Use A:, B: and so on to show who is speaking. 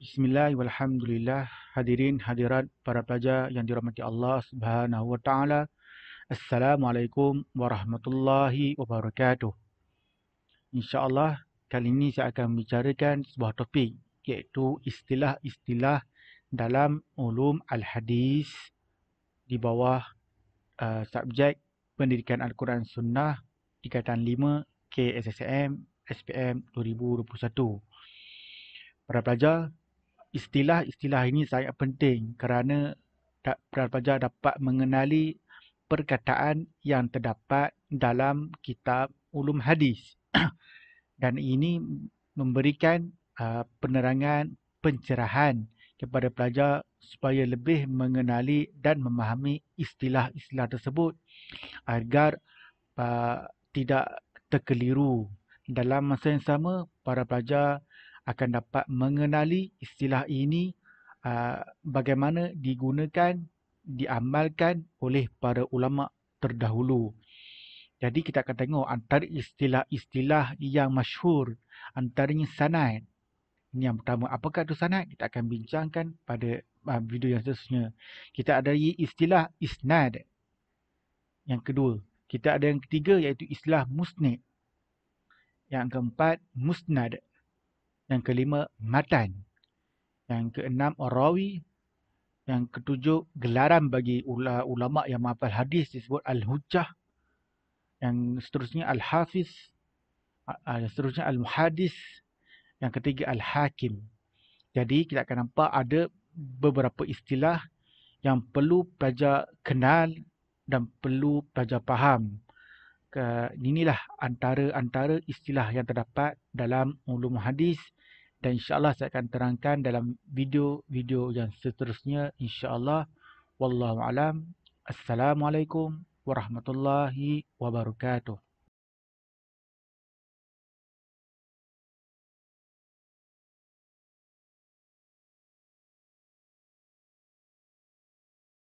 A: Bismillah walhamdulillah hadirin hadirat para pelajar yang dirahmati Allah Subhanahu wa taala. Assalamualaikum warahmatullahi wabarakatuh. Insya-Allah kali ini saya akan membicarakan sebuah topik iaitu istilah-istilah dalam ulum al-hadis di bawah uh, subjek pendidikan al-Quran sunnah ikatan 5 KSSM SPM 2021. Para pelajar istilah-istilah ini sangat penting kerana pelajar dapat mengenali perkataan yang terdapat dalam kitab ulum hadis dan ini memberikan uh, penerangan pencerahan kepada pelajar supaya lebih mengenali dan memahami istilah-istilah tersebut agar uh, tidak terkeliru dalam masa yang sama para pelajar akan dapat mengenali istilah ini ah, bagaimana digunakan diamalkan oleh para ulama terdahulu. Jadi kita akan tengok antara istilah-istilah yang masyhur antaranya sanad. Ini yang pertama, apakah itu sanad? Kita akan bincangkan pada ah, video yang seterusnya. Kita ada istilah isnad. Yang kedua, kita ada yang ketiga iaitu istilah musnad. Yang keempat, musnad. Yang kelima, matan. Yang keenam, rawi. Yang ketujuh, gelaran bagi ulama' yang menghafal hadis disebut Al-Hujjah. Yang seterusnya, Al-Hafiz. Yang seterusnya, Al-Muhadis. Yang ketiga, Al-Hakim. Jadi, kita akan nampak ada beberapa istilah yang perlu pelajar kenal dan perlu pelajar faham. Inilah antara-antara istilah yang terdapat dalam ulum hadis dan insyaallah saya akan terangkan dalam video-video yang seterusnya insyaallah wallahu alam assalamualaikum warahmatullahi wabarakatuh